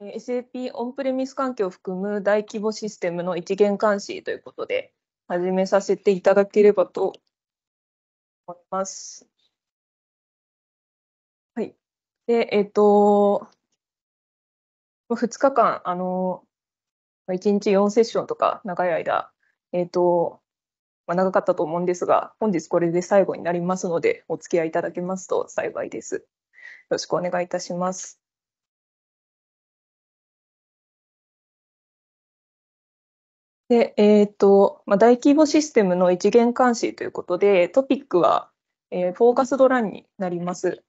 SAP オンプレミス環境を含む大規模システムの一元監視ということで、始めさせていただければと思います。はい。で、えっ、ー、と、2日間、あの、1日4セッションとか長い間、えっ、ー、と、まあ、長かったと思うんですが、本日これで最後になりますので、お付き合いいただけますと幸いです。よろしくお願いいたします。で、えっ、ー、と、まあ、大規模システムの一元監視ということで、トピックは、えー、フォーカスドランになります。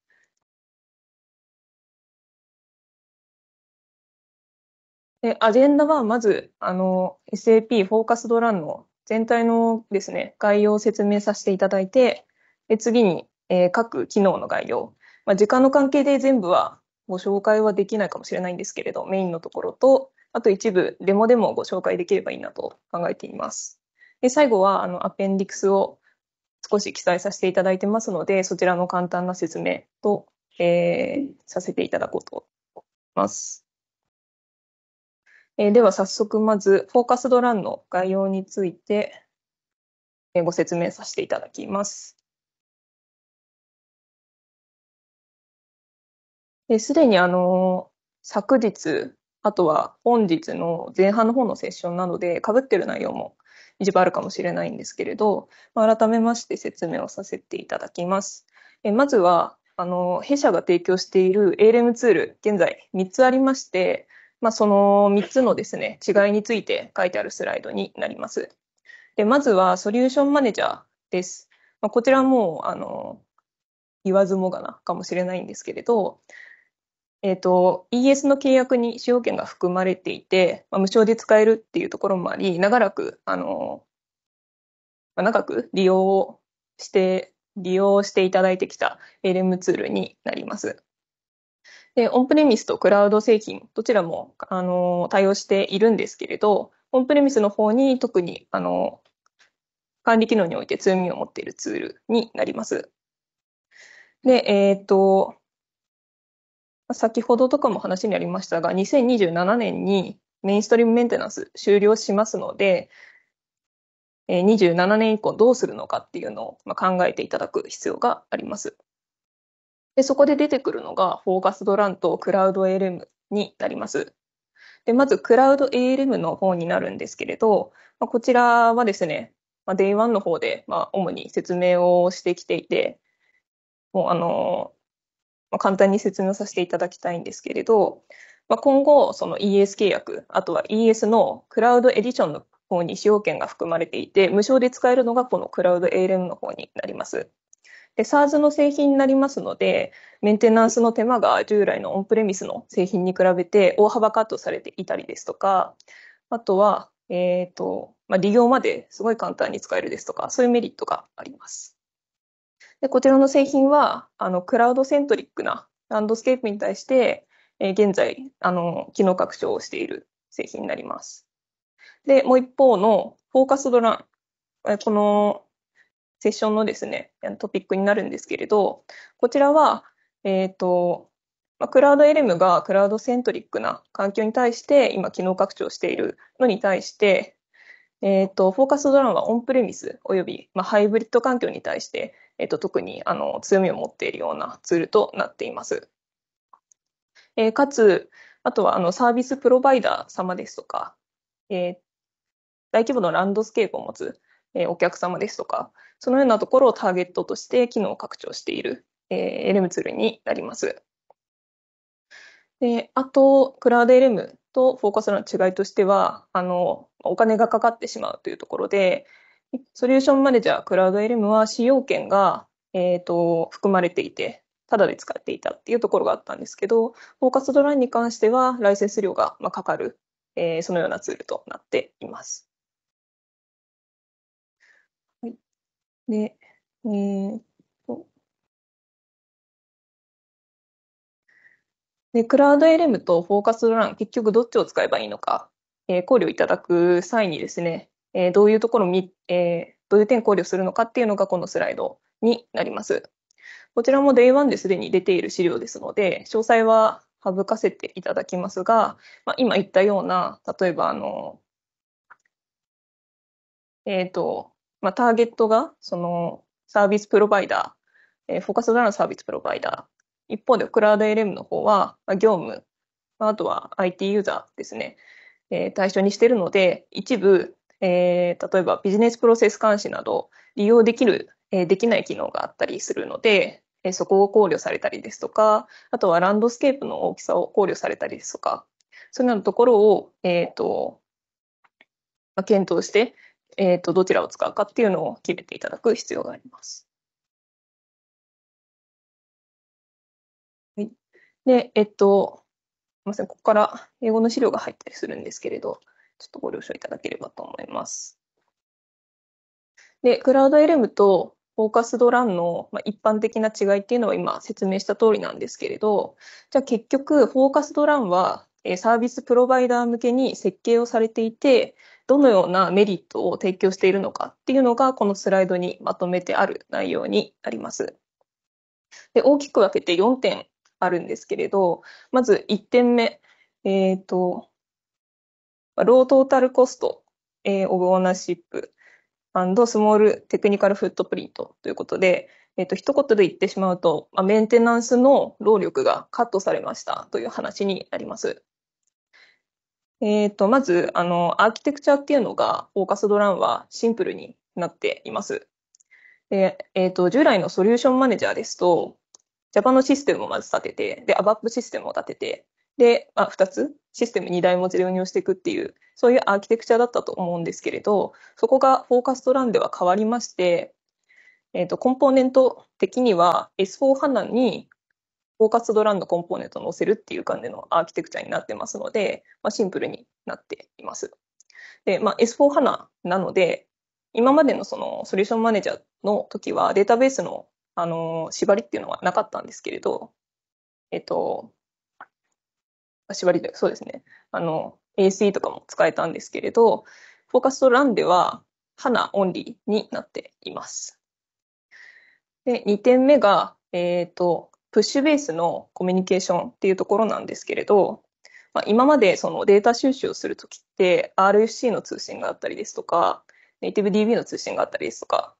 で、アジェンダはまず、あの、SAP フォーカスドランの全体のですね、概要を説明させていただいて、で次に、えー、各機能の概要。まあ、時間の関係で全部はご紹介はできないかもしれないんですけれど、メインのところと、あと一部デモでもご紹介できればいいなと考えています。で最後はあのアペンディクスを少し記載させていただいてますので、そちらの簡単な説明と、えー、させていただこうと思います。えー、では早速まず、フォーカスドランの概要について、ご説明させていただきます。すでにあの、昨日、あとは本日の前半の方のセッションなので、かぶってる内容も一部あるかもしれないんですけれど、改めまして説明をさせていただきます。えまずは、あの、弊社が提供している ALM ツール、現在3つありまして、まあ、その3つのですね、違いについて書いてあるスライドになります。でまずは、ソリューションマネージャーです。まあ、こちらも、あの、言わずもがなかもしれないんですけれど、えっ、ー、と、ES の契約に使用権が含まれていて、まあ、無償で使えるっていうところもあり、長らく、あの、まあ、長く利用をして、利用していただいてきた LM ツールになります。で、オンプレミスとクラウド製品、どちらも、あの、対応しているんですけれど、オンプレミスの方に特に、あの、管理機能において強みを持っているツールになります。で、えっ、ー、と、先ほどとかも話にありましたが、2027年にメインストリームメンテナンス終了しますので、27年以降どうするのかっていうのを考えていただく必要があります。でそこで出てくるのが、フォーカスドランとクラウド ALM になります。でまず、クラウド ALM の方になるんですけれど、まこちらはですね、まあ、Day1 の方で、ま主に説明をしてきていて、もうあのまあ、簡単に説明させていただきたいんですけれど、まあ、今後、その ES 契約、あとは ES のクラウドエディションの方に使用権が含まれていて、無償で使えるのがこのクラウド ALM の方になります。SARS の製品になりますので、メンテナンスの手間が従来のオンプレミスの製品に比べて大幅カットされていたりですとか、あとは、えっ、ー、と、まあ、利用まですごい簡単に使えるですとか、そういうメリットがあります。で、こちらの製品は、あの、クラウドセントリックなランドスケープに対して、えー、現在、あの、機能拡張をしている製品になります。で、もう一方のフォーカスドラン、えこのセッションのですね、トピックになるんですけれど、こちらは、えっ、ー、と、まあ、クラウドエレムがクラウドセントリックな環境に対して今機能拡張しているのに対して、えっ、ー、と、フォーカスドランはオンプレミスおよび、まあ、ハイブリッド環境に対してえっと、特にあの強みを持っているようなツールとなっています。えかつ、あとはあのサービスプロバイダー様ですとか、え大規模のランドスケープを持つ、えお客様ですとか、そのようなところをターゲットとして機能を拡張している、えー、LM ツールになります。であと、クラウド LM とフォーカスの違いとしては、あのお金がかかってしまうというところで、ソリューションマネージャー、クラウド LM は使用権が、えっ、ー、と、含まれていて、ただで使っていたっていうところがあったんですけど、フォーカスドラインに関しては、ライセンス料がかかる、えー、そのようなツールとなっています。はい、で、えーと、で、クラウド LM とフォーカスドラン、結局どっちを使えばいいのか、えー、考慮いただく際にですね、えー、どういうところみ、えー、どういう点考慮するのかっていうのがこのスライドになります。こちらも Day1 ですでに出ている資料ですので、詳細は省かせていただきますが、まあ、今言ったような、例えばあの、えっ、ー、と、まあ、ターゲットが、その、サービスプロバイダー、えー、フォーカスドラのサービスプロバイダー。一方で、クラウド LM の方は、まあ、業務、あとは IT ユーザーですね、えー、対象にしているので、一部、えー、例えばビジネスプロセス監視など利用できる、えー、できない機能があったりするので、えー、そこを考慮されたりですとか、あとはランドスケープの大きさを考慮されたりですとか、そういうようなところを、えっ、と、まあ、検討して、えっ、と、どちらを使うかっていうのを決めていただく必要があります。はい。で、えっと、すみません、ここから英語の資料が入ったりするんですけれど、ちょっとご了承いただければと思います。で、クラウド LM とフォーカスドランの一般的な違いっていうのは今説明した通りなんですけれど、じゃあ結局、フォーカスドランはサービスプロバイダー向けに設計をされていて、どのようなメリットを提供しているのかっていうのが、このスライドにまとめてある内容になります。で大きく分けて4点あるんですけれど、まず1点目、えっ、ー、と、ロートータルコスト、オブオーナーシップ、アンドスモールテクニカルフットプリントということで、えー、と、一言で言ってしまうと、まあ、メンテナンスの労力がカットされましたという話になります。えっ、ー、と、まず、あの、アーキテクチャっていうのが、オーカスドランはシンプルになっています。えっ、ー、と、従来のソリューションマネージャーですと、j a パ a のシステムをまず立てて、で、ABAP システムを立てて、で、まあ、2つシステム2台持ちで運用していくっていうそういうアーキテクチャだったと思うんですけれどそこがフォーカストランでは変わりまして、えーと、コンポーネント的には S4 HANA にフォーカストランのコンポーネントを載せるっていう感じのアーキテクチャになってますので、まあ、シンプルになっています。で、まあ、S4 HANA なので、今までのそのソリューションマネージャーの時はデータベースのあの縛りっていうのはなかったんですけれど、えっと、縛りで、そうですね。あの、AC とかも使えたんですけれど、フォーカストランでは、花オンリーになっています。で、2点目が、えっ、ー、と、プッシュベースのコミュニケーションっていうところなんですけれど、まあ、今までそのデータ収集をするときって RFC の通信があったりですとか、ネイティブ DB の通信があったりですとか、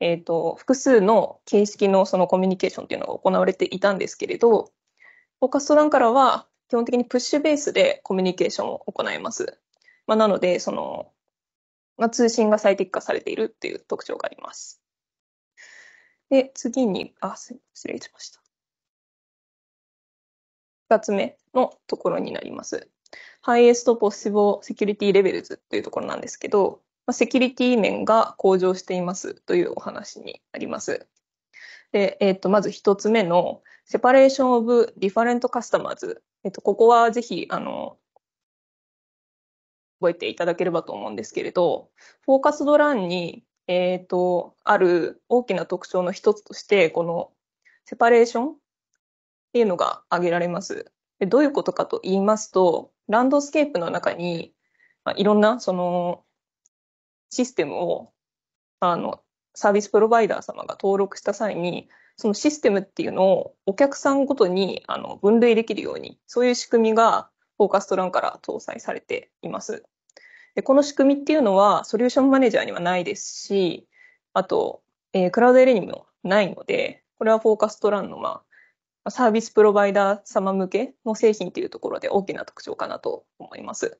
えっ、ー、と、複数の形式のそのコミュニケーションっていうのが行われていたんですけれど、フォーカストランからは基本的にプッシュベースでコミュニケーションを行います。まあ、なので、その、まあ、通信が最適化されているっていう特徴があります。で、次に、あ、失礼しました。二つ目のところになります。Highest Possible Security Levels というところなんですけど、まあ、セキュリティ面が向上していますというお話になります。で、えっ、ー、と、まず一つ目の、セパレーションオブディファレントカスタマーズえっと、ここはぜひ、あの、覚えていただければと思うんですけれど、フォーカスドランに、えっ、ー、と、ある大きな特徴の一つとして、このセパレーションっていうのが挙げられます。でどういうことかと言いますと、ランドスケープの中に、まあ、いろんな、その、システムを、あの、サービスプロバイダー様が登録した際に、そのシステムっていうのをお客さんごとにあの分類できるように、そういう仕組みがフォーカストランから搭載されています。でこの仕組みっていうのはソリューションマネージャーにはないですし、あと、えー、クラウドエレムもないので、これはフォーカストランの、まあ、サービスプロバイダー様向けの製品というところで大きな特徴かなと思います。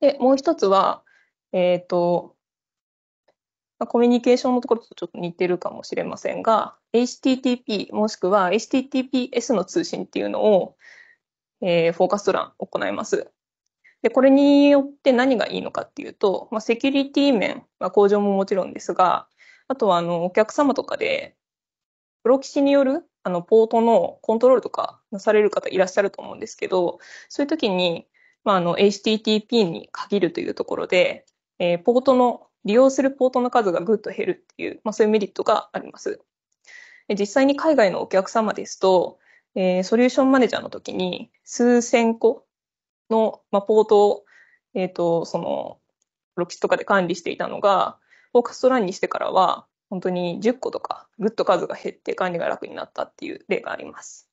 で、もう一つは、えっ、ー、と、まあ、コミュニケーションのところとちょっと似てるかもしれませんが、HTTP もしくは HTTPS の通信っていうのを、えー、フォーカスト欄行います。で、これによって何がいいのかっていうと、まあ、セキュリティ面、まあ、向上ももちろんですが、あとは、あの、お客様とかで、プロキシによる、あの、ポートのコントロールとかなされる方いらっしゃると思うんですけど、そういう時に、まあ、あの、HTTP に限るというところで、えー、ポートの利用するポートの数がぐっと減るっていう、まあ、そういうメリットがあります。実際に海外のお客様ですと、えー、ソリューションマネージャーの時に数千個の、まあ、ポートを、えっ、ー、と、その、ロキスとかで管理していたのが、フォーカストランにしてからは、本当に10個とか、ぐっと数が減って管理が楽になったっていう例があります。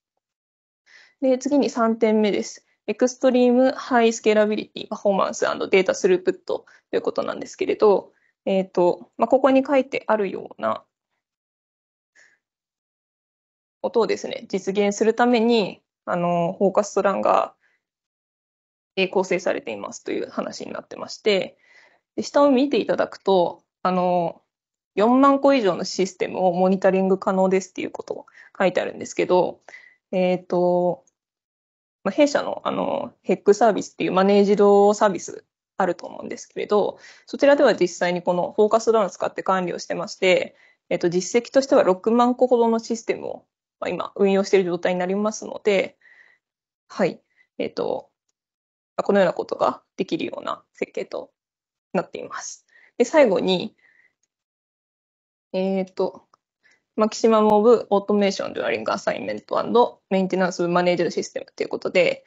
で、次に3点目です。エクストリームハイスケーラビリティ、パフォーマンスデータスループットということなんですけれど、えっ、ー、と、まあ、ここに書いてあるようなことをですね、実現するために、あの、フォーカストランが構成されていますという話になってまして、で下を見ていただくと、あの、4万個以上のシステムをモニタリング可能ですっていうことを書いてあるんですけど、えっ、ー、と、まあ、弊社のあのヘッ c サービスっていうマネージドサービスあると思うんですけれど、そちらでは実際にこのフォーカスウンを使って管理をしてまして、えっと、実績としては6万個ほどのシステムを、今運用している状態になりますので、はい。えっと、このようなことができるような設計となっています。で、最後に、えっ、ー、と、マキシマム・オブ・オートメーション・デュアリング・アサインメントメンテナンス・マネージャーシステムということで、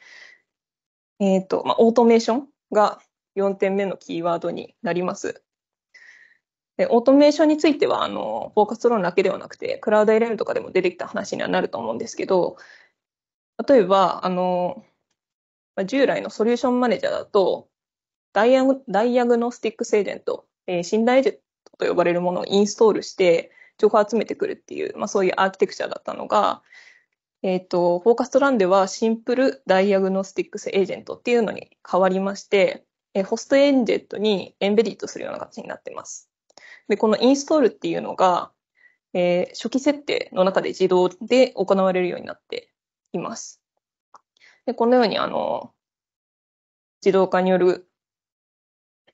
えっ、ー、と、まあ、オートメーションが4点目のキーワードになります。でオートメーションについてはあのフォーカスローンだけではなくてクラウド LM とかでも出てきた話にはなると思うんですけど例えばあの従来のソリューションマネージャーだとダイアダイアグノスティックスエージェント、えー、信頼エージェントと呼ばれるものをインストールして情報を集めてくるっていう、まあ、そういうアーキテクチャだったのが、えっ、ー、とフォーカストランではシンプルダイアグノスティックスエージェントっていうのに変わりましてえホストエンジェットにエンベディットするような形になってます。で、このインストールっていうのが、えー、初期設定の中で自動で行われるようになっています。で、このように、あの、自動化による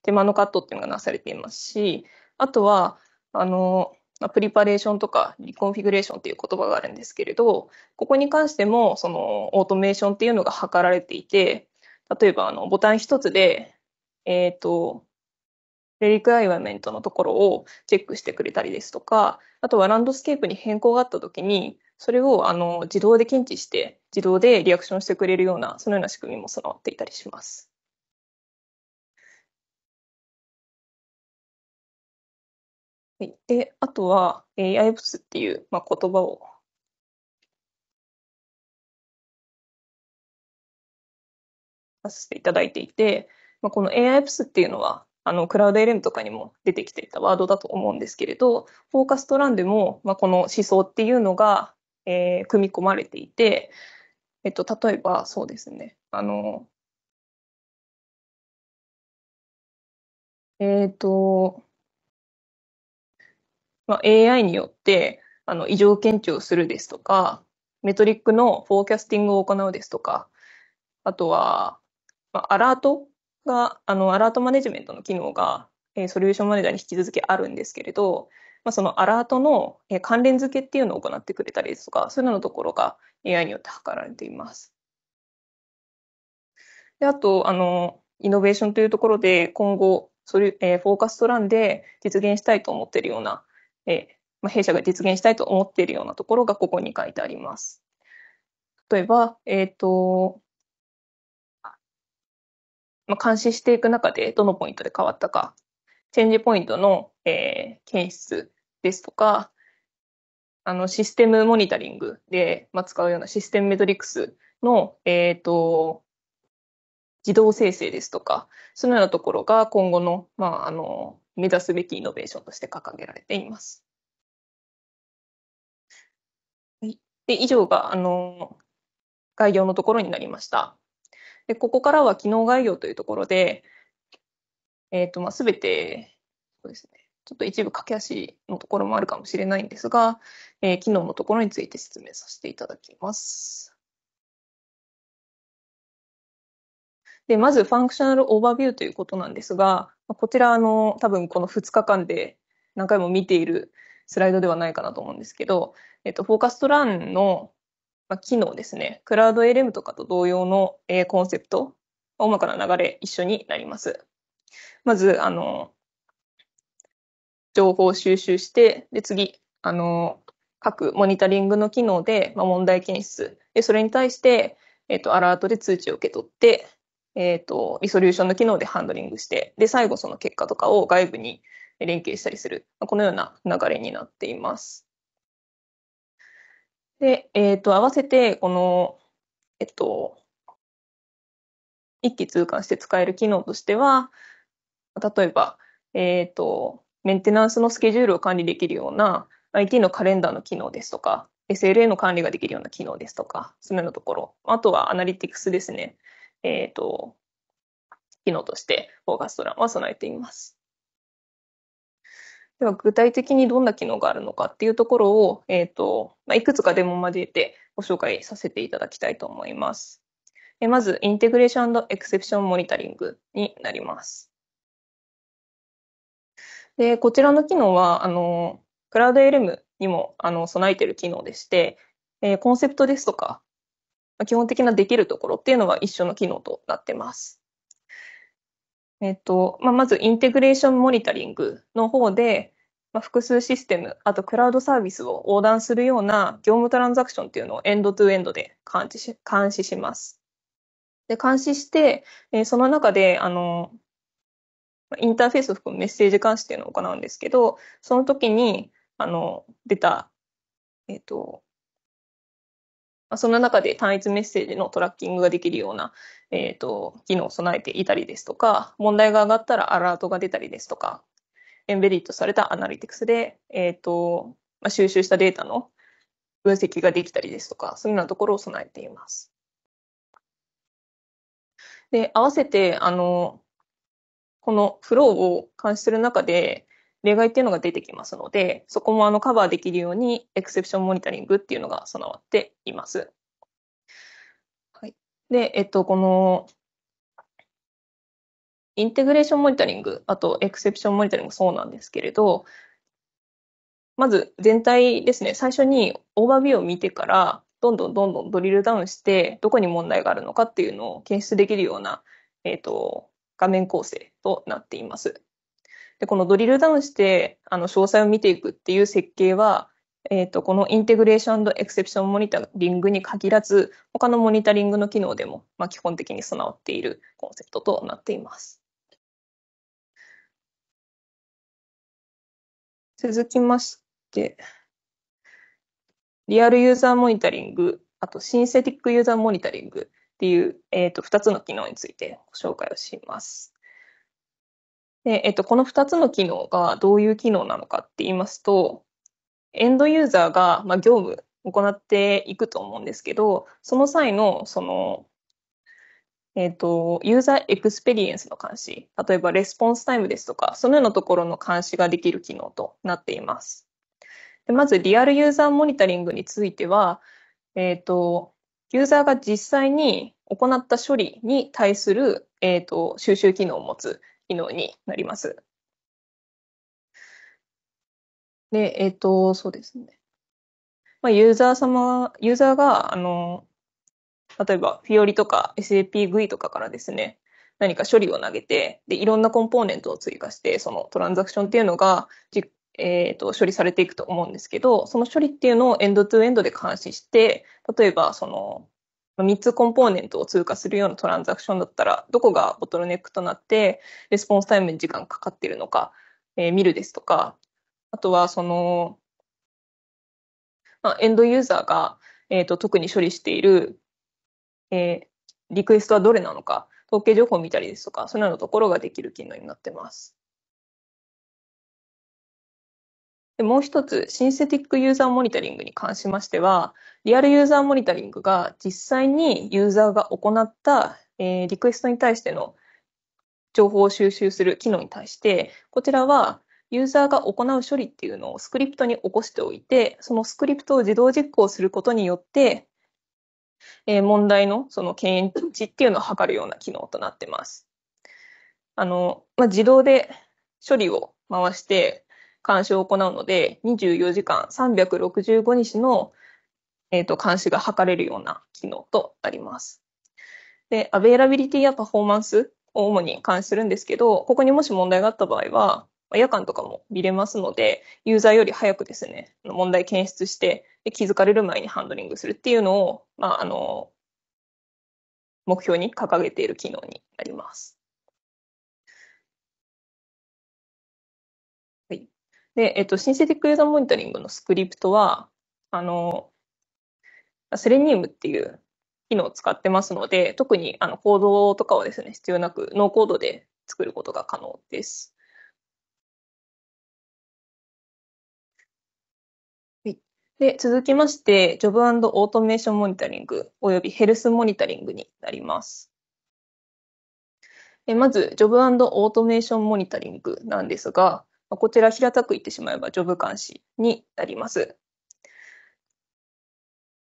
手間のカットっていうのがなされていますし、あとは、あの、プリパレーションとかリコンフィグレーションっていう言葉があるんですけれど、ここに関しても、その、オートメーションっていうのが図られていて、例えば、あの、ボタン一つでえっ、ー、と、レリクライアメントのところをチェックしてくれたりですとか、あとはランドスケープに変更があったときに、それをあの自動で検知して、自動でリアクションしてくれるような、そのような仕組みも備わっていたりします。はい、で、あとは a i ブスっていう、まあ、言葉をさせていただいていて、まあ、この AI プスっていうのは、あの、クラウド LM とかにも出てきていたワードだと思うんですけれど、フォーカストランでも、まあ、この思想っていうのが、えー、組み込まれていて、えっと、例えばそうですね、あの、えっ、ー、と、まあ、AI によって、あの、異常検知をするですとか、メトリックのフォーキャスティングを行うですとか、あとは、まあ、アラートが、あの、アラートマネジメントの機能が、えー、ソリューションマネージャーに引き続きあるんですけれど、まあ、そのアラートの、えー、関連付けっていうのを行ってくれたりですとか、そういうののところが AI によって図られています。で、あと、あの、イノベーションというところで、今後、えー、フォーカストランで実現したいと思っているような、えー、まあ、弊社が実現したいと思っているようなところがここに書いてあります。例えば、えっ、ー、と、まあ、監視していく中でどのポイントで変わったか、チェンジポイントの、えー、検出ですとか、あのシステムモニタリングで、まあ、使うようなシステムメトリクスの、えっ、ー、と、自動生成ですとか、そのようなところが今後の、まあ、あの、目指すべきイノベーションとして掲げられています。はい、で以上が、あの、概要のところになりました。で、ここからは機能概要というところで、えっ、ー、と、まあ、すべて、そうですね。ちょっと一部駆け足のところもあるかもしれないんですが、えー、機能のところについて説明させていただきます。で、まずファンクショナルオーバービューということなんですが、こちらの多分この2日間で何回も見ているスライドではないかなと思うんですけど、えっと、フォーカストランのまあ、機能ですね、クラウド l m とかと同様の、えー、コンセプト、大まかな流れ一緒になります。まず、あの、情報を収集して、で、次、あの、各モニタリングの機能で、まあ、問題検出。で、それに対して、えー、と、アラートで通知を受け取って、えー、と、リソリューションの機能でハンドリングして、で、最後その結果とかを外部に連携したりする。このような流れになっています。で、えっ、ー、と、合わせて、この、えっと、一気通貫して使える機能としては、例えば、えっ、ー、と、メンテナンスのスケジュールを管理できるような IT のカレンダーの機能ですとか、SLA の管理ができるような機能ですとか、そのようなところ。あとはアナリティクスですね。えっ、ー、と、機能として、フォーガストランは備えています。では具体的にどんな機能があるのかっていうところを、えっ、ー、と、まあ、いくつかデモ交えてご紹介させていただきたいと思います。えまず、インテグレーションエクセプションモニタリングになります。で、こちらの機能は、あの、クラウド LM にも、あの、備えている機能でして、えー、コンセプトですとか、基本的なできるところっていうのは一緒の機能となってます。えっと、まあ、まずインテグレーションモニタリングの方で、まあ、複数システム、あとクラウドサービスを横断するような業務トランザクションっていうのをエンドトゥエンドで監視し監視します。で、監視して、えー、その中で、あの、インターフェースを含むメッセージ監視っていうのを行うんですけど、その時に、あの、出た、えっ、ー、と、その中で単一メッセージのトラッキングができるような、えーと、機能を備えていたりですとか、問題が上がったらアラートが出たりですとか、エンベリットされたアナリティクスで、えーとまあ、収集したデータの分析ができたりですとか、そういうようなところを備えています。で、合わせて、あの、このフローを監視する中で、例外っていうのが出てきますので、そこもあのカバーできるようにエクセプションモニタリングっていうのが備わっています。はい。で、えっと、この、インテグレーションモニタリング、あとエクセプションモニタリングそうなんですけれど、まず全体ですね、最初にオーバービューを見てから、どんどんどんどんドリルダウンして、どこに問題があるのかっていうのを検出できるような、えっ、と、画面構成となっています。で、このドリルダウンして、あの、詳細を見ていくっていう設計は、えっ、ー、と、このインテグレーションエクセプションモニタリングに限らず、他のモニタリングの機能でも、まあ、基本的に備わっているコンセプトとなっています。続きまして、リアルユーザーモニタリング、あとシンセティックユーザーモニタリングっていう、えっ、ー、と、2つの機能についてご紹介をします。で、えっと、この2つの機能がどういう機能なのかって言いますと、エンドユーザーが、まあ、業務を行っていくと思うんですけど、その際の、その、えっ、と、ユーザーエクスペリエンスの監視、例えばレスポンスタイムですとか、そのようなところの監視ができる機能となっています。でまず、リアルユーザーモニタリングについては、えっ、と、ユーザーが実際に行った処理に対する、えっ、と、収集機能を持つ機能になります。で、えっ、ー、と、そうですね。まあ、ユーザー様、ユーザーが、あの、例えば、フィオリとか SAPGUI とかからですね、何か処理を投げて、で、いろんなコンポーネントを追加して、そのトランザクションっていうのが、えっ、ー、と、処理されていくと思うんですけど、その処理っていうのをエンドトゥエンドで監視して、例えば、その、3つコンポーネントを通過するようなトランザクションだったら、どこがボトルネックとなって、レスポンスタイムに時間かかっているのか、えー、見るですとか、あとはその、まあ、エンドユーザーが、えーと、特に処理している、えー、リクエストはどれなのか、統計情報を見たりですとか、そういうようなところができる機能になっています。でもう一つ、シンセティックユーザーモニタリングに関しましては、リアルユーザーモニタリングが実際にユーザーが行った、えー、リクエストに対しての情報を収集する機能に対して、こちらはユーザーが行う処理っていうのをスクリプトに起こしておいて、そのスクリプトを自動実行することによって、えー、問題のその検値っていうのを測るような機能となってます。あの、まあ、自動で処理を回して、監視を行うので、24時間365日の、えーと、監視が測れるような機能となります。で、アベイラビリティやパフォーマンスを主に監視するんですけど、ここにもし問題があった場合は、夜間とかも見れますので、ユーザーより早くですね、問題検出して気づかれる前にハンドリングするっていうのを、まあ、あの、目標に掲げている機能になります。で、えっと、シンセティックユーザーモニタリングのスクリプトは、あの、セレニウムっていう機能を使ってますので、特にあのコードとかをですね、必要なくノーコードで作ることが可能です。で続きまして、ジョブオートメーションモニタリングおよびヘルスモニタリングになります。まず、ジョブオートメーションモニタリングなんですが、こちら平たく言ってしまえばジョブ監視になります。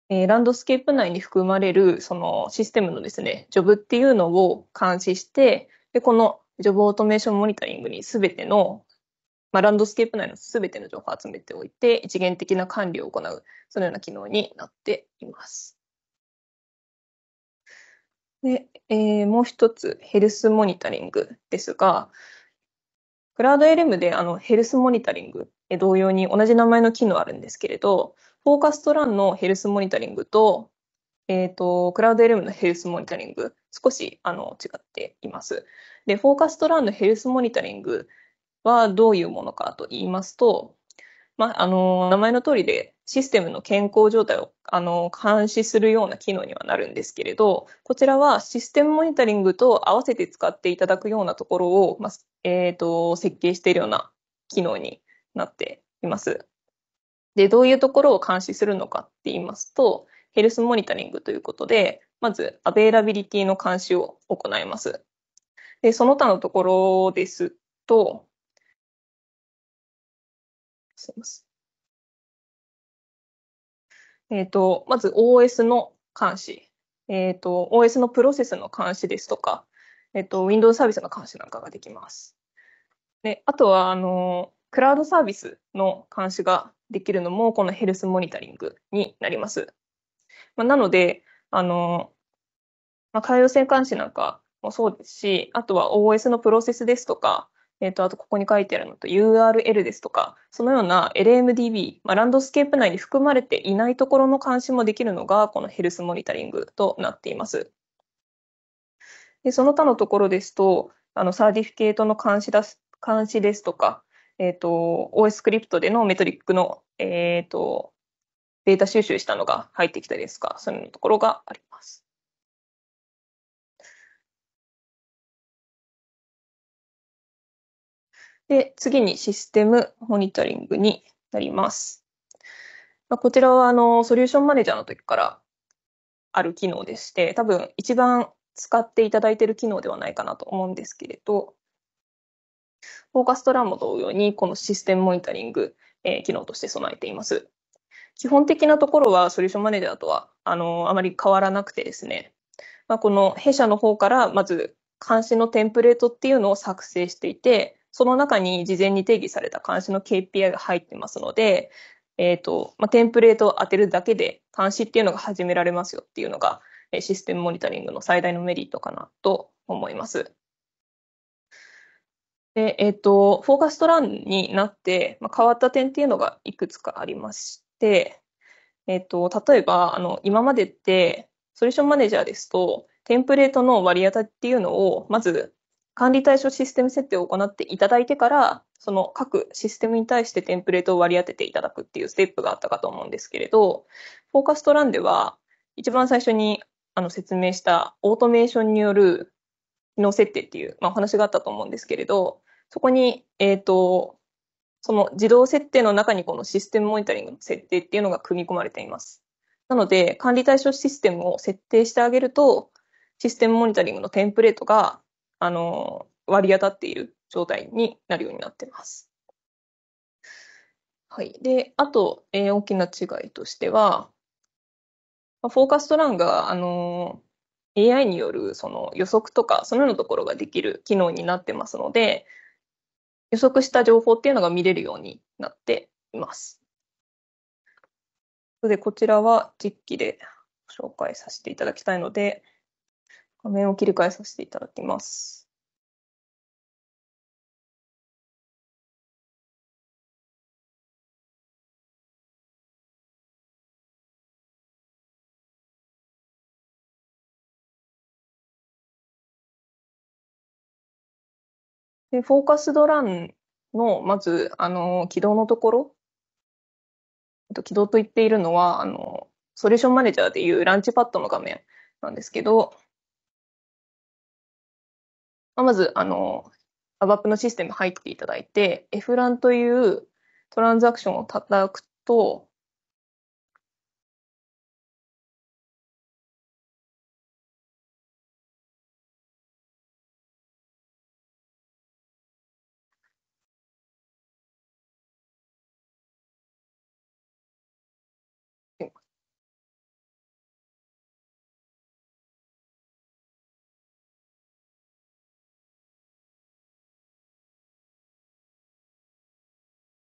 えー、ランドスケープ内に含まれるそのシステムのですね、ジョブっていうのを監視して、でこのジョブオートメーションモニタリングにすべての、まあ、ランドスケープ内のすべての情報を集めておいて、一元的な管理を行う、そのような機能になっています。で、えー、もう一つ、ヘルスモニタリングですが、クラウド LM であのヘルスモニタリング同様に同じ名前の機能あるんですけれど、フォーカストランのヘルスモニタリングと、えっ、ー、と、クラウド LM のヘルスモニタリング、少しあの違っています。で、フォーカストランのヘルスモニタリングはどういうものかと言いますと、まあ、あの、名前の通りで、システムの健康状態をあの監視するような機能にはなるんですけれど、こちらはシステムモニタリングと合わせて使っていただくようなところを、まあ、えーと、と設計しているような機能になっています。で、どういうところを監視するのかって言いますと、ヘルスモニタリングということで、まず、アベイラビリティの監視を行います。で、その他のところですと、すみません。えっ、ー、と、まず OS の監視。えっ、ー、と、OS のプロセスの監視ですとか、えっ、ー、と、Windows サービスの監視なんかができます。で、あとは、あの、クラウドサービスの監視ができるのも、このヘルスモニタリングになります。まあ、なので、あの、まあ、海洋性監視なんかもそうですし、あとは OS のプロセスですとか、えっ、ー、と、あとここに書いてあるのと URL ですとか、そのような LMDB、まあ、ランドスケープ内に含まれていないところの監視もできるのが、このヘルスモニタリングとなっています。でその他のところですと、あのサーディフィケートの監視だす監視ですとか、えっ、ー、と、OS クリプトでのメトリックの、えっ、ー、と、データ収集したのが入ってきたりですとか、そういうところがあります。で、次にシステムモニタリングになります。まあ、こちらはあのソリューションマネージャーの時からある機能でして、多分一番使っていただいている機能ではないかなと思うんですけれど、フォーカストランも同様にこのシステムモニタリング、えー、機能として備えています。基本的なところはソリューションマネージャーとはあのあまり変わらなくてですね、まあ、この弊社の方からまず監視のテンプレートっていうのを作成していて、その中に事前に定義された監視の KPI が入ってますので、えっ、ー、と、まあ、テンプレートを当てるだけで監視っていうのが始められますよっていうのが、システムモニタリングの最大のメリットかなと思います。で、えっ、ー、と、フォーカストランになって、まあ、変わった点っていうのがいくつかありまして、えっ、ー、と、例えば、あの、今までって、ソリューションマネージャーですと、テンプレートの割り当たりっていうのを、まず管理対象システム設定を行っていただいてから、その各システムに対してテンプレートを割り当てていただくっていうステップがあったかと思うんですけれど、フォーカストランでは、一番最初にあの説明したオートメーションによる機能設定っていう、まあ、お話があったと思うんですけれど、そこに、えっ、ー、と、その自動設定の中にこのシステムモニタリングの設定っていうのが組み込まれています。なので、管理対象システムを設定してあげると、システムモニタリングのテンプレートがあの、割り当たっている状態になるようになってます。はい。で、あと、えー、大きな違いとしては、まあ、フォーカストランが、あの、AI によるその予測とか、そのようなところができる機能になってますので、予測した情報っていうのが見れるようになっています。で、こちらは実機で紹介させていただきたいので、画面を切り替えさせていただきます。で、フォーカスドランの、まず、あの、起動のところ、起動と言っているのは、あの、ソリューションマネージャーでいうランチパッドの画面なんですけど、まず、あの、アバップのシステム入っていただいて、エフランというトランザクションを叩くと、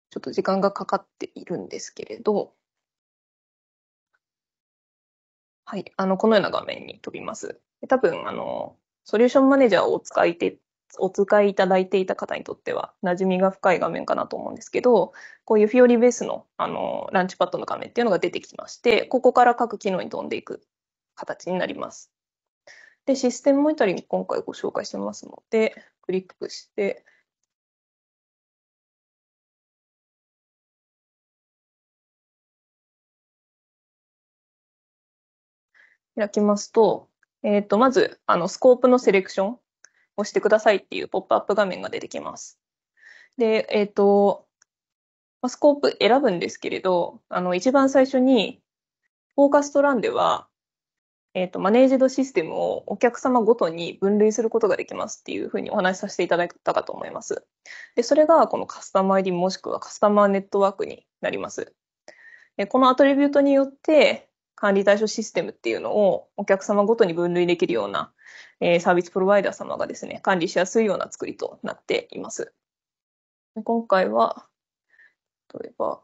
ちょっと時間がかかっているんですけれど、はい、あの、このような画面に飛びます。多分、あの、ソリューションマネージャーをお使いて、お使いいただいていた方にとっては、馴染みが深い画面かなと思うんですけど、こういうフィオリベースの、あの、ランチパッドの画面っていうのが出てきまして、ここから各機能に飛んでいく形になります。で、システムモニタリング今回ご紹介してますので、クリックして、開きますと、えっ、ー、と、まず、あの、スコープのセレクションをしてくださいっていうポップアップ画面が出てきます。で、えっ、ー、と、スコープ選ぶんですけれど、あの、一番最初に、フォーカスト欄では、えっ、ー、と、マネージドシステムをお客様ごとに分類することができますっていうふうにお話しさせていただいたかと思います。で、それがこのカスタマー ID もしくはカスタマーネットワークになります。このアトリビュートによって、管理対象システムっていうのをお客様ごとに分類できるような、えサービスプロバイダー様がですね、管理しやすいような作りとなっています。今回は、例えば、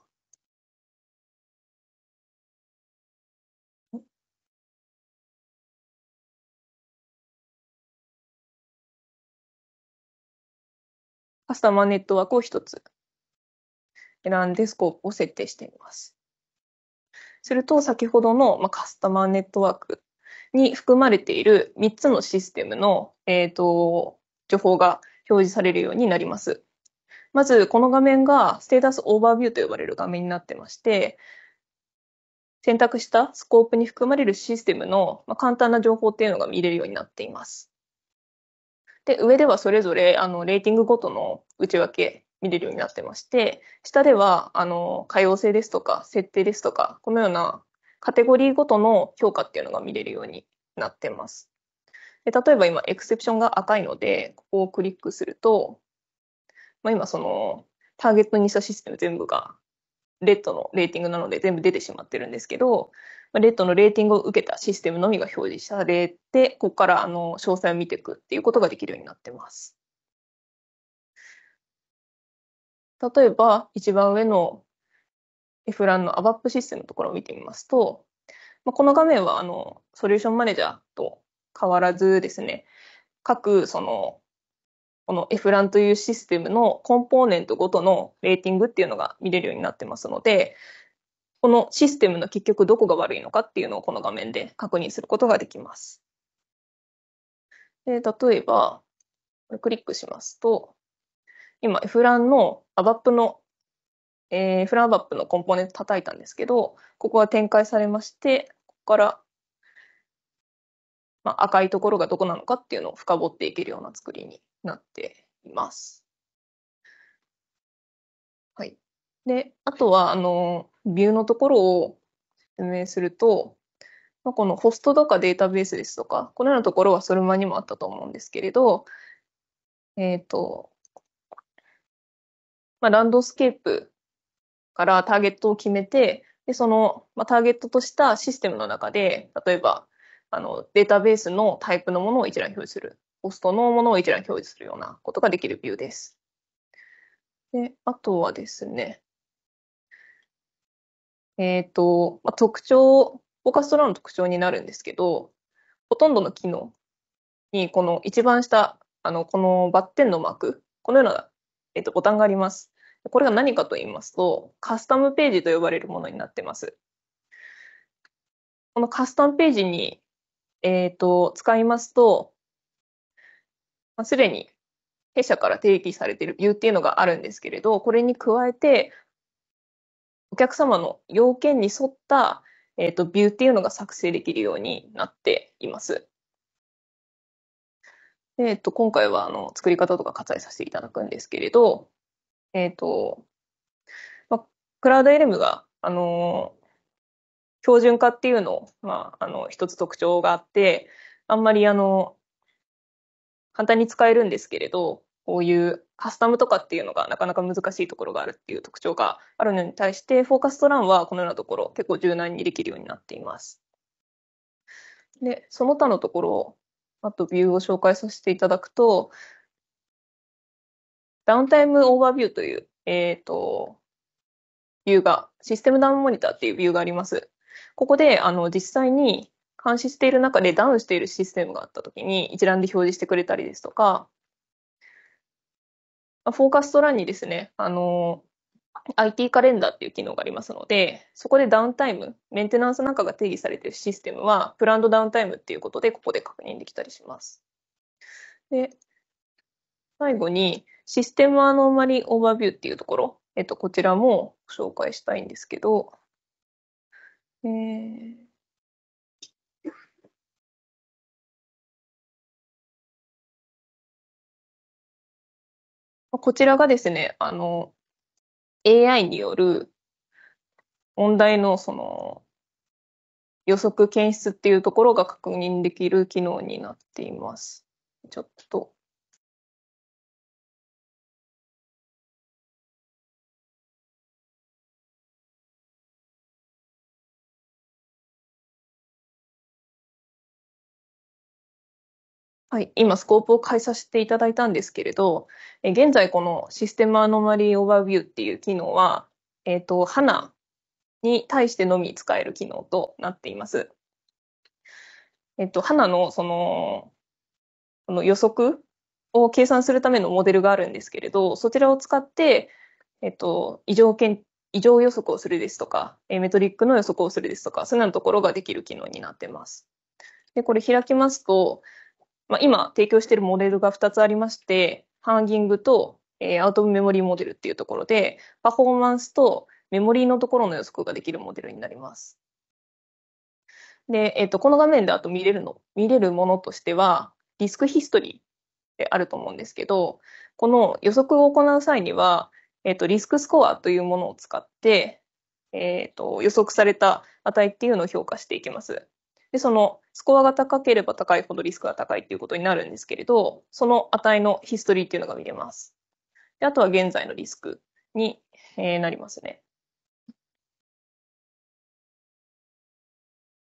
カスタマーネットワークを一つ選んでスコープを設定しています。すると、先ほどの、カスタマーネットワークに含まれている3つのシステムの、えー、と、情報が表示されるようになります。まず、この画面がステータスオーバービューと呼ばれる画面になってまして、選択したスコープに含まれるシステムの簡単な情報っていうのが見れるようになっています。で、上ではそれぞれ、あの、レーティングごとの内訳見れるようになってまして、下では、あの、可用性ですとか、設定ですとか、このようなカテゴリーごとの評価っていうのが見れるようになってます。で例えば今、エクセプションが赤いので、ここをクリックすると、まあ、今、その、ターゲットにしたシステム全部が、レッドのレーティングなので全部出てしまってるんですけど、レッドのレーティングを受けたシステムのみが表示されて、ここからあの詳細を見ていくっていうことができるようになってます。例えば一番上の F ランの ABAP システムのところを見てみますと、まあ、この画面はあのソリューションマネージャーと変わらずですね、各そのこの F ランというシステムのコンポーネントごとのレーティングっていうのが見れるようになってますので、このシステムの結局どこが悪いのかっていうのをこの画面で確認することができます。で例えば、クリックしますと、今、エフランのアバップの、えー、エフランアバップのコンポーネント叩いたんですけど、ここは展開されまして、ここから、まあ、赤いところがどこなのかっていうのを深掘っていけるような作りになっています。はい。で、あとは、あの、ビューのところを説明すると、まあ、このホストとかデータベースですとか、このようなところはソルマにもあったと思うんですけれど、えっ、ー、と、まあ、ランドスケープからターゲットを決めて、でその、まあ、ターゲットとしたシステムの中で、例えばあのデータベースのタイプのものを一覧表示する、ホストのものを一覧表示するようなことができるビューです。であとはですね、えっ、ー、と、まあ、特徴、フォーカストラの特徴になるんですけど、ほとんどの機能に、この一番下、あの、このバッテンのマーク、このような、えっ、ー、と、ボタンがあります。これが何かと言いますと、カスタムページと呼ばれるものになっています。このカスタムページに、えっ、ー、と、使いますと、まあ、すでに弊社から定義されているビューっていうのがあるんですけれど、これに加えて、お客様の要件に沿った、えっ、ー、と、ビューっていうのが作成できるようになっています。えっ、ー、と、今回は、あの、作り方とか割愛させていただくんですけれど、えっ、ー、と、まクラウドエレムが、あの標準化っていうのを、まあ、あの、一つ特徴があって、あんまりあの、簡単に使えるんですけれど、こういうカスタムとかっていうのがなかなか難しいところがあるっていう特徴があるのに対して、フォーカストランはこのようなところ結構柔軟にできるようになっています。で、その他のところ、あとビューを紹介させていただくと、ダウンタイムオーバービューという、えっ、ー、と、ビューが、システムダウンモニターっていうビューがあります。ここで、あの、実際に監視している中でダウンしているシステムがあったときに一覧で表示してくれたりですとか、フォーカスト欄にですね、あの、IT カレンダーっていう機能がありますので、そこでダウンタイム、メンテナンスなんかが定義されているシステムは、プランドダウンタイムっていうことで、ここで確認できたりします。で、最後に、システムアノマリオーバービューっていうところ、えっと、こちらも紹介したいんですけど、えー、こちらがですね、あの、AI による問題のその予測検出っていうところが確認できる機能になっています。ちょっとはい、今スコープを変えさせていただいたんですけれど、え現在このシステムアノマリーオーバービューっていう機能は、えっ、ー、と、HANA に対してのみ使える機能となっています。えっ、ー、と、HANA のその、この予測を計算するためのモデルがあるんですけれど、そちらを使って、えっ、ー、と、異常検異常予測をするですとか、メトリックの予測をするですとか、そういうようなところができる機能になっています。で、これ開きますと、まあ、今提供しているモデルが2つありまして、ハンギングと、えー、アウトオブメモリーモデルっていうところで、パフォーマンスとメモリーのところの予測ができるモデルになります。で、えっ、ー、と、この画面であと見れるの、見れるものとしては、リスクヒストリーであると思うんですけど、この予測を行う際には、えっ、ー、と、リスクスコアというものを使って、えっ、ー、と、予測された値っていうのを評価していきます。で、そのスコアが高ければ高いほどリスクが高いっていうことになるんですけれど、その値のヒストリーっていうのが見れます。であとは現在のリスクに、えー、なりますね。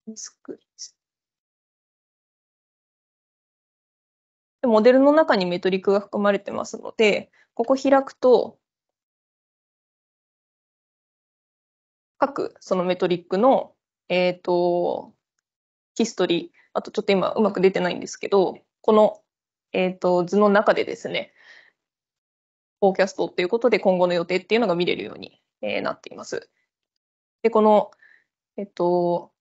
リスク。モデルの中にメトリックが含まれてますので、ここ開くと、各そのメトリックの、えっ、ー、と、ヒストリー、あとちょっと今うまく出てないんですけど、この、えっ、ー、と、図の中でですね、フォーキャストっていうことで今後の予定っていうのが見れるように、えー、なっています。で、この、えっ、ー、と、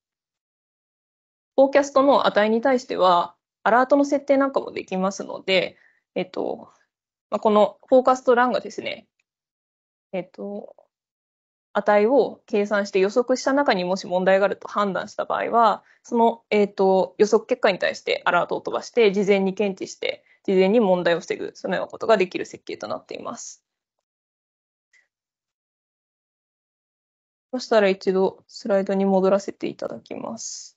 フォーキャストの値に対しては、アラートの設定なんかもできますので、えっ、と、まあ、このフォーカスト欄がですね、えっ、と、値を計算して予測した中にもし問題があると判断した場合は、その、えーと、と予測結果に対してアラートを飛ばして、事前に検知して、事前に問題を防ぐ、そのようなことができる設計となっています。そしたら一度スライドに戻らせていただきます。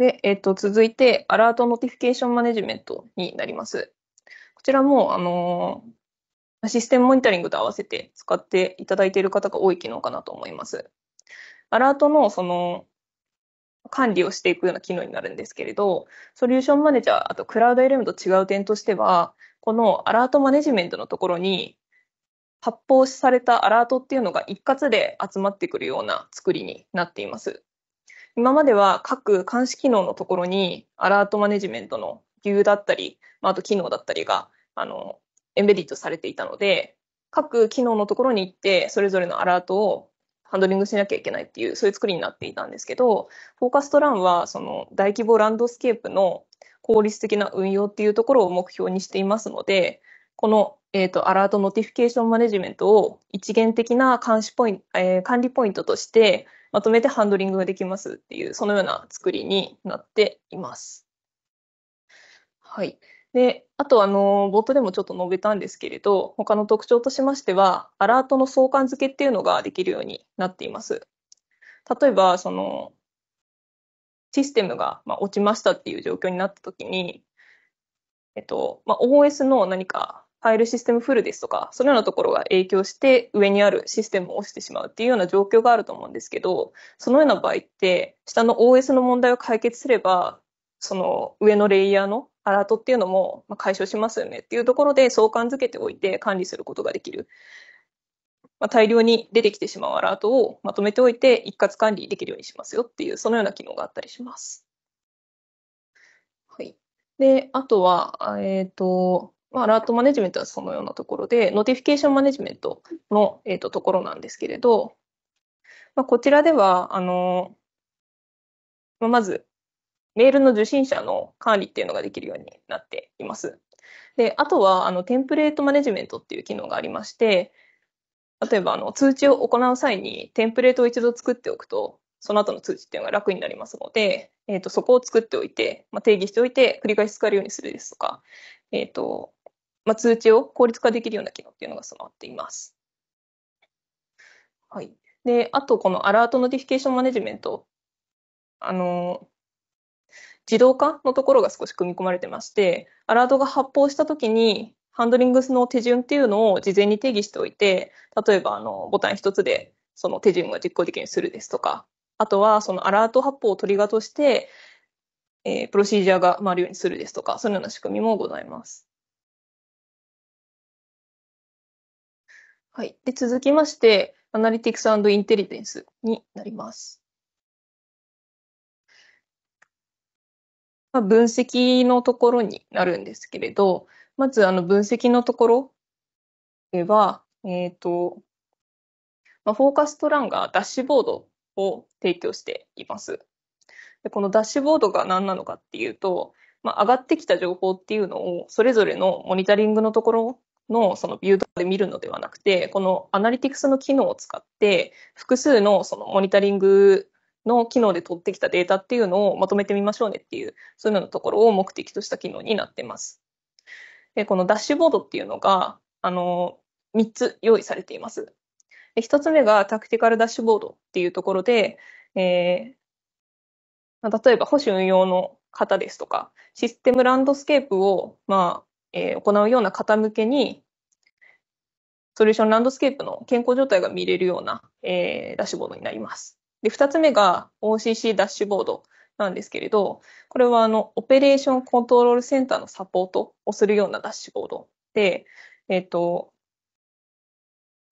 で、えっ、と、続いて、アラートノティフィケーションマネジメントになります。こちらも、あのー、システムモニタリングと合わせて使っていただいている方が多い機能かなと思います。アラートの、その、管理をしていくような機能になるんですけれど、ソリューションマネージャー、あとクラウド LM と違う点としては、このアラートマネジメントのところに、発砲されたアラートっていうのが一括で集まってくるような作りになっています。今までは各監視機能のところにアラートマネジメントのビューだったり、あと機能だったりが、あの、エンベディットされていたので、各機能のところに行って、それぞれのアラートをハンドリングしなきゃいけないっていう、そういう作りになっていたんですけど、フォーカストランは、その大規模ランドスケープの効率的な運用っていうところを目標にしていますので、この、えっ、ー、と、アラートノティフィケーションマネジメントを一元的な監視ポイント、えー、管理ポイントとして、まとめてハンドリングができますっていう、そのような作りになっています。はい。で、あと、あの、冒頭でもちょっと述べたんですけれど、他の特徴としましては、アラートの相関付けっていうのができるようになっています。例えば、その、システムが、ま落ちましたっていう状況になった時に、えっと、まあ、OS の何かファイルシステムフルですとか、そのようなところが影響して上にあるシステムを押してしまうっていうような状況があると思うんですけど、そのような場合って、下の OS の問題を解決すれば、その上のレイヤーのアラートっていうのも解消しますよねっていうところで相関づけておいて管理することができる。まあ、大量に出てきてしまうアラートをまとめておいて一括管理できるようにしますよっていう、そのような機能があったりします。はい。で、あとは、えっ、ー、と、まあ、ラートマネジメントはそのようなところで、ノティフィケーションマネジメントの、えーと、ところなんですけれど、まあ、こちらでは、あのまあ、まず、メールの受信者の管理っていうのができるようになっています。で、あとは、あの、テンプレートマネジメントっていう機能がありまして、例えば、あの、通知を行う際に、テンプレートを一度作っておくと、その後の通知っていうのが楽になりますので、えっ、ー、と、そこを作っておいて、まあ、定義しておいて、繰り返し使えるようにするですとか、えっ、ー、と、まあ、通知を効率化できるような機能っていうのが備わっています。はい。で、あと、このアラートノティフィケーションマネジメント。あの、自動化のところが少し組み込まれてまして、アラートが発砲したときに、ハンドリングスの手順っていうのを事前に定義しておいて、例えば、あの、ボタン一つで、その手順が実行できるようにするですとか、あとは、そのアラート発砲をトリガーとして、えー、プロシージャーが回るようにするですとか、そのような仕組みもございます。はい。で、続きまして、アナリティクスインテリジェンスになります。まあ、分析のところになるんですけれど、まずあの分析のところでは、えっ、ー、と、まあ、フォーカストランがダッシュボードを提供しています。でこのダッシュボードが何なのかっていうと、まあ、上がってきた情報っていうのをそれぞれのモニタリングのところのそのビューとかで見るのではなくて、このアナリティクスの機能を使って、複数のそのモニタリングの機能で取ってきたデータっていうのをまとめてみましょうねっていう、そういうようなところを目的とした機能になってます。でこのダッシュボードっていうのが、あの、3つ用意されています。で1つ目がタクティカルダッシュボードっていうところで、えー、例えば保守運用の方ですとか、システムランドスケープを、まあ、えー、行うような方向けに、ソリューションランドスケープの健康状態が見れるような、えー、ダッシュボードになります。で、二つ目が OCC ダッシュボードなんですけれど、これはあの、オペレーションコントロールセンターのサポートをするようなダッシュボードで、えっ、ー、と、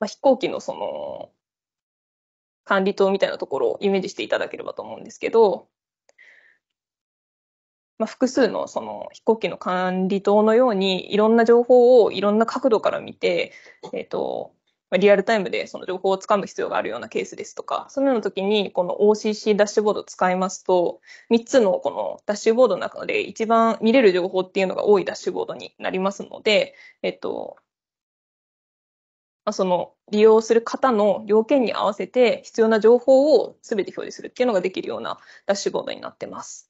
まあ、飛行機のその、管理棟みたいなところをイメージしていただければと思うんですけど、まあ、複数のその飛行機の管理棟のようにいろんな情報をいろんな角度から見て、えーとまあ、リアルタイムでその情報をつかむ必要があるようなケースですとかそのような時にこの OCC ダッシュボードを使いますと3つのこのダッシュボードの中で一番見れる情報っていうのが多いダッシュボードになりますので、えっ、ー、とまあ、その利用する方の要件に合わせて必要な情報をすべて表示するっていうのができるようなダッシュボードになってます。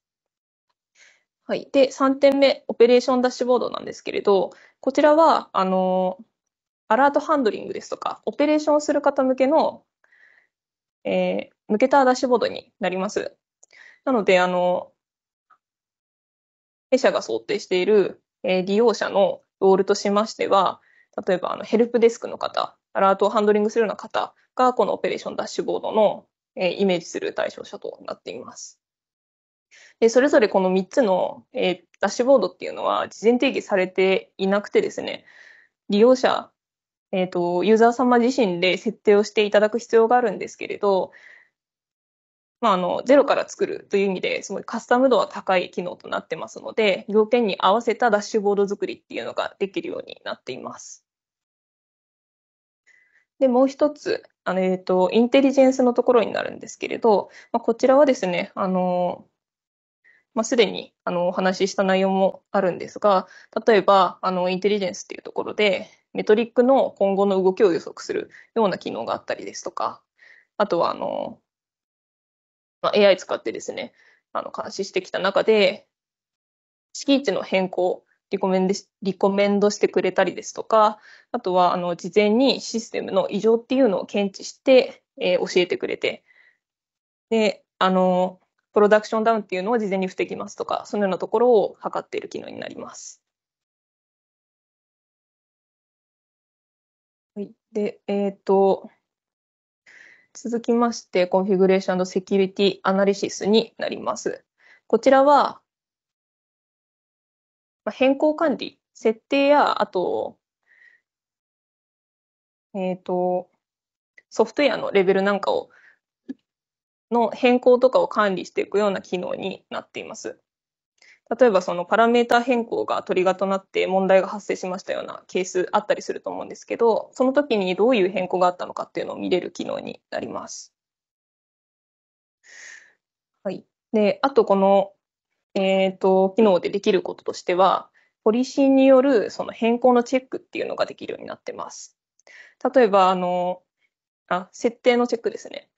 はい。で、3点目、オペレーションダッシュボードなんですけれど、こちらは、あの、アラートハンドリングですとか、オペレーションする方向けの、えー、向けたダッシュボードになります。なので、あの、弊社が想定している、えー、利用者のロールとしましては、例えばあのヘルプデスクの方、アラートをハンドリングするような方が、このオペレーションダッシュボードの、えー、イメージする対象者となっています。で、それぞれこの3つの、えー、ダッシュボードっていうのは事前定義されていなくてですね、利用者、えー、と、ユーザー様自身で設定をしていただく必要があるんですけれど、まあ、あの、ゼロから作るという意味で、すごいカスタム度は高い機能となってますので、要件に合わせたダッシュボード作りっていうのができるようになっています。で、もう一つ、あの、えっ、ー、と、インテリジェンスのところになるんですけれど、まあ、こちらはですね、あの、まあ、すでにあのお話しした内容もあるんですが、例えばあのインテリジェンスっていうところで、メトリックの今後の動きを予測するような機能があったりですとか、あとはあの、まあ、AI 使ってですね、あの監視してきた中で、敷地の変更リコメンドリコメンドしてくれたりですとか、あとはあの事前にシステムの異常っていうのを検知して、えー、教えてくれて、で、あの、プロダクションダウンっていうのを事前に防ぎますとか、そのようなところを測っている機能になります。はい、で、えっ、ー、と、続きまして、コンフィグレーションセキュリティアナリシスになります。こちらは、変更管理、設定や、あと、えっ、ー、と、ソフトウェアのレベルなんかをの変更とかを管理していくような機能になっています。例えばそのパラメータ変更がトリガーとなって問題が発生しましたようなケースあったりすると思うんですけど、その時にどういう変更があったのかっていうのを見れる機能になります。はい。で、あとこの、えっ、ー、と、機能でできることとしては、ポリシーによるその変更のチェックっていうのができるようになってます。例えば、あの、あ、設定のチェックですね。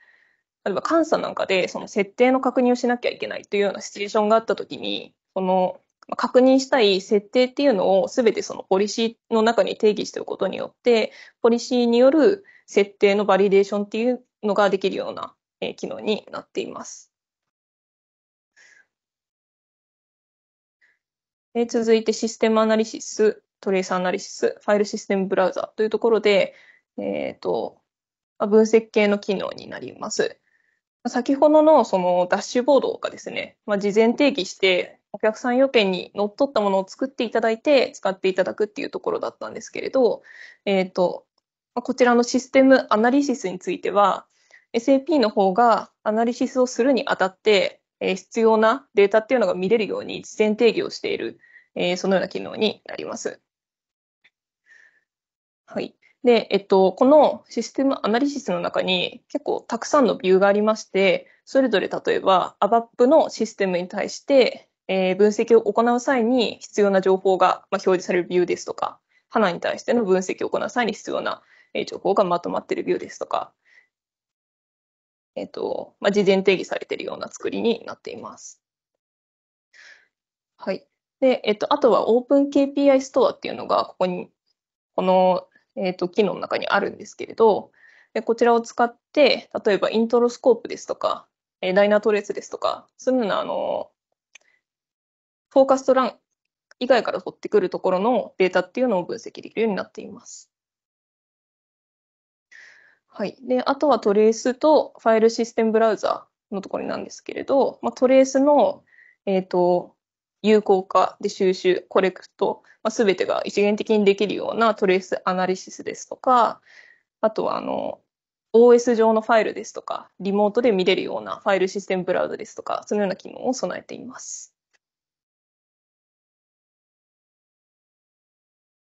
例えば監査なんかでその設定の確認をしなきゃいけないというようなシチュエーションがあったときに、その確認したい設定っていうのをすべてそのポリシーの中に定義しておくことによって、ポリシーによる設定のバリデーションっていうのができるような機能になっています。続いてシステムアナリシス、トレースアナリシス、ファイルシステムブラウザというところで、えっ、ー、と、分析系の機能になります。先ほどのそのダッシュボードがですね、まあ、事前定義して、お客さん要件にのっとったものを作っていただいて、使っていただくっていうところだったんですけれど、えっ、ー、と、こちらのシステムアナリシスについては、SAP の方がアナリシスをするにあたって、必要なデータっていうのが見れるように事前定義をしている、そのような機能になります。はい。で、えっと、このシステムアナリシスの中に結構たくさんのビューがありまして、それぞれ例えば ABAP のシステムに対して、えー、分析を行う際に必要な情報が、まあ、表示されるビューですとか、花に対しての分析を行う際に必要な情報がまとまっているビューですとか、えっと、まあ、事前定義されているような作りになっています。はい。で、えっと、あとは OpenKPI ストアっていうのが、ここに、このえっ、ー、と、機能の中にあるんですけれど、でこちらを使って、例えばイントロスコープですとか、ダイナートレースですとか、そういうふうな、あの、フォーカストラン以外から取ってくるところのデータっていうのを分析できるようになっています。はい。で、あとはトレースとファイルシステムブラウザのところなんですけれど、まあ、トレースの、えっ、ー、と、有効化で収集、コレクト、まあ、全てが一元的にできるようなトレースアナリシスですとか、あとはあの OS 上のファイルですとか、リモートで見れるようなファイルシステムブラウザですとか、そのような機能を備えています。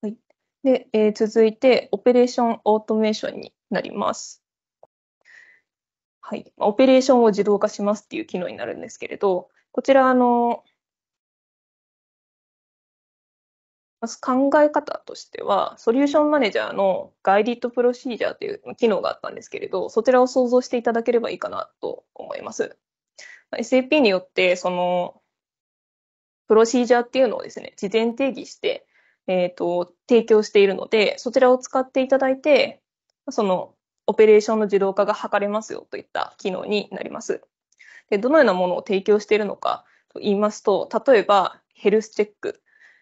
はい、で、えー、続いて、オペレーションオートメーションになります。はい、オペレーションを自動化しますっていう機能になるんですけれど、こちら、あの、まず考え方としては、ソリューションマネジャーのガイディットプロシージャーという機能があったんですけれど、そちらを想像していただければいいかなと思います。SAP によって、その、プロシージャーっていうのをですね、事前定義して、えっ、ー、と、提供しているので、そちらを使っていただいて、その、オペレーションの自動化が図れますよといった機能になります。でどのようなものを提供しているのかと言いますと、例えば、ヘルスチェック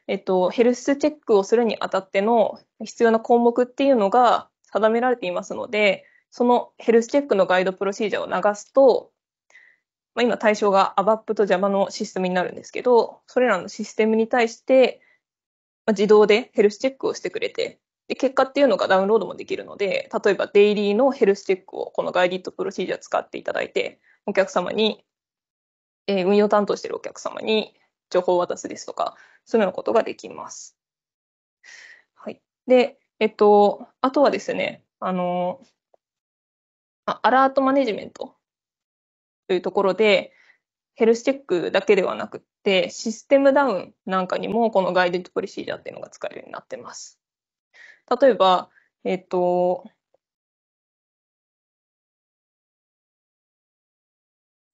えっと、ヘルスチェックをするにあたっての必要な項目っていうのが定められていますので、そのヘルスチェックのガイドプロシージャーを流すと、まあ、今対象が ABAP と JAMA のシステムになるんですけど、それらのシステムに対して、自動でヘルスチェックをしてくれて、で結果っていうのがダウンロードもできるので、例えばデイリーのヘルスチェックをこのガイディットプロシージャー使っていただいて、お客様に、えー、運用担当しているお客様に情報を渡すですとか、そういうようなことができます。はい。で、えっと、あとはですね、あの、あアラートマネジメントというところで、ヘルスチェックだけではなくて、システムダウンなんかにも、このガイデントポリシージャーっていうのが使えるようになってます。例えば、えっと、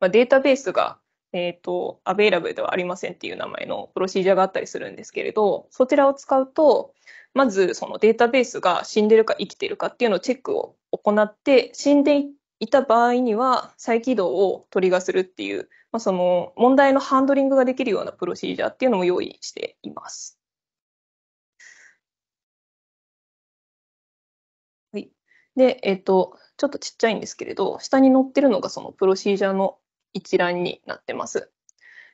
まあ、データベースがえっ、ー、と、アベイラブルではありませんっていう名前のプロシージャーがあったりするんですけれど、そちらを使うと、まずそのデータベースが死んでるか生きてるかっていうのをチェックを行って、死んでいた場合には再起動をトリガーするっていう、まあ、その問題のハンドリングができるようなプロシージャーっていうのも用意しています。はい。で、えっ、ー、と、ちょっとちっちゃいんですけれど、下に載ってるのがそのプロシージャーの一覧になってます。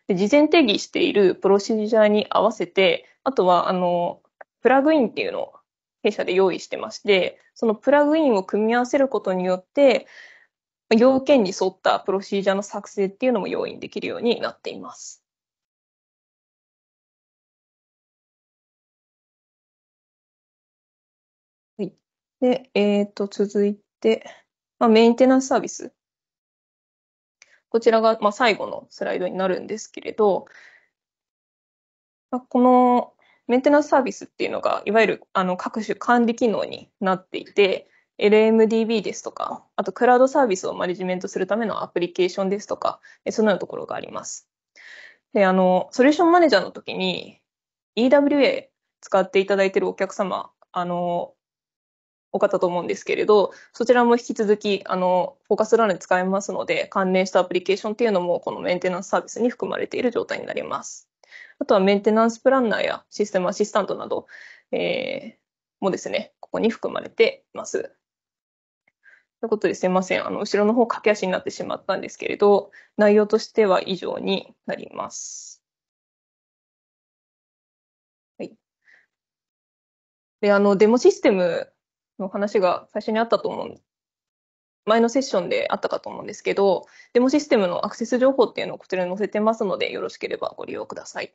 で事前定義しているプロシジャーに合わせて、あとは、あの、プラグインっていうのを弊社で用意してまして、そのプラグインを組み合わせることによって、要件に沿ったプロシージャーの作成っていうのも用意できるようになっています。はい、で、えっ、ー、と、続いて、まあ、メンテナンスサービスこちらが、まあ、最後のスライドになるんですけれど、まあ、このメンテナンスサービスっていうのが、いわゆるあの各種管理機能になっていて、LMDB ですとか、あとクラウドサービスをマネジメントするためのアプリケーションですとか、そのようなところがあります。で、あの、ソリューションマネージャーの時に EWA 使っていただいているお客様、あの、多かったと思うんですけれど、そちらも引き続き、あの、フォーカスラーで使えますので、関連したアプリケーションっていうのも、このメンテナンスサービスに含まれている状態になります。あとはメンテナンスプランナーやシステムアシスタントなど、えー、もですね、ここに含まれています。ということですいません。あの、後ろの方駆け足になってしまったんですけれど、内容としては以上になります。はい。で、あの、デモシステムの話が最初にあったと思う前のセッションであったかと思うんですけどデモシステムのアクセス情報っていうのをこちらに載せてますのでよろしければご利用ください。